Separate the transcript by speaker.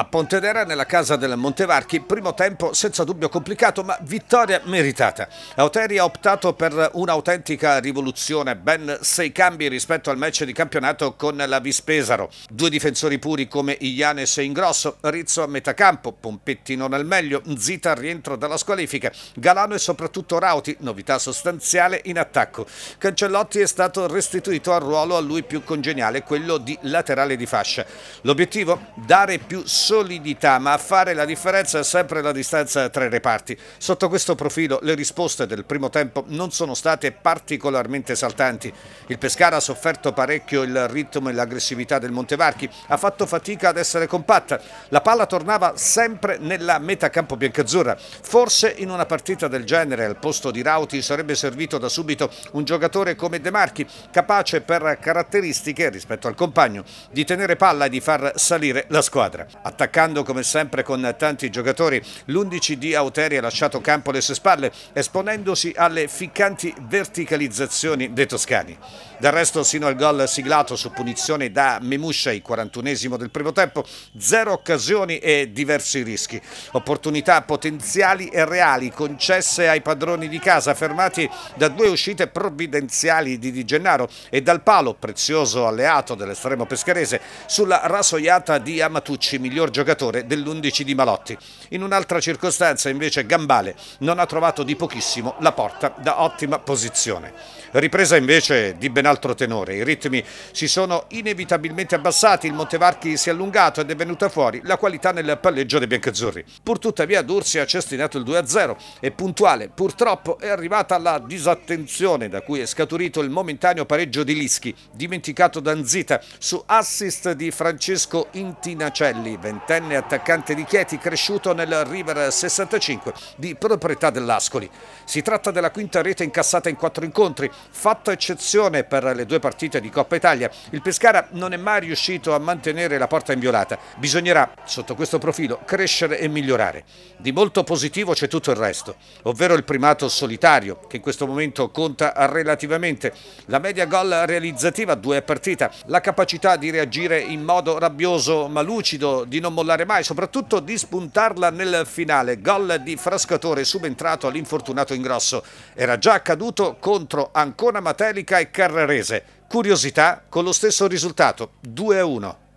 Speaker 1: A Pontedera, nella casa del Montevarchi, primo tempo senza dubbio complicato, ma vittoria meritata. Auteri ha optato per un'autentica rivoluzione, ben sei cambi rispetto al match di campionato con la Vispesaro. Due difensori puri come Ianes e Ingrosso, Rizzo a metà campo, Pompetti non al meglio, Zita al rientro dalla squalifica, Galano e soprattutto Rauti, novità sostanziale in attacco. Cancellotti è stato restituito al ruolo a lui più congeniale, quello di laterale di fascia. L'obiettivo? Dare più solidità, ma a fare la differenza è sempre la distanza tra i reparti. Sotto questo profilo le risposte del primo tempo non sono state particolarmente saltanti. Il Pescara ha sofferto parecchio il ritmo e l'aggressività del Montevarchi, ha fatto fatica ad essere compatta. La palla tornava sempre nella metà campo biancazzurra. Forse in una partita del genere al posto di Rauti sarebbe servito da subito un giocatore come De Marchi, capace per caratteristiche rispetto al compagno di tenere palla e di far salire la squadra. A attaccando come sempre con tanti giocatori. L'11 di Auteri ha lasciato campo alle sue spalle, esponendosi alle ficcanti verticalizzazioni dei toscani. Del resto sino al gol siglato su punizione da Memuscia, il 41 esimo del primo tempo, zero occasioni e diversi rischi. Opportunità potenziali e reali concesse ai padroni di casa, fermati da due uscite provvidenziali di Di Gennaro e dal palo, prezioso alleato dell'estremo pescherese, sulla rasoiata di Amatucci Migliore miglior giocatore dell'11 di Malotti. In un'altra circostanza invece Gambale non ha trovato di pochissimo la porta da ottima posizione. Ripresa invece di ben altro tenore, i ritmi si sono inevitabilmente abbassati, il Montevarchi si è allungato ed è venuta fuori la qualità nel palleggio dei biancazzurri. Purtuttavia Dursi ha cestinato il 2-0 e puntuale purtroppo è arrivata la disattenzione da cui è scaturito il momentaneo pareggio di Lischi, dimenticato da Anzita su assist di Francesco Intinacelli, ventenne attaccante di Chieti cresciuto nel River 65 di proprietà dell'Ascoli. Si tratta della quinta rete incassata in quattro incontri, fatto eccezione per le due partite di Coppa Italia. Il Pescara non è mai riuscito a mantenere la porta inviolata. Bisognerà, sotto questo profilo, crescere e migliorare. Di molto positivo c'è tutto il resto, ovvero il primato solitario, che in questo momento conta relativamente. La media gol realizzativa a due partita, la capacità di reagire in modo rabbioso ma lucido di di non mollare mai, soprattutto di spuntarla nel finale. Gol di Frascatore subentrato all'infortunato Ingrosso. Era già accaduto contro Ancona Matelica e Carrarese. Curiosità con lo stesso risultato, 2-1.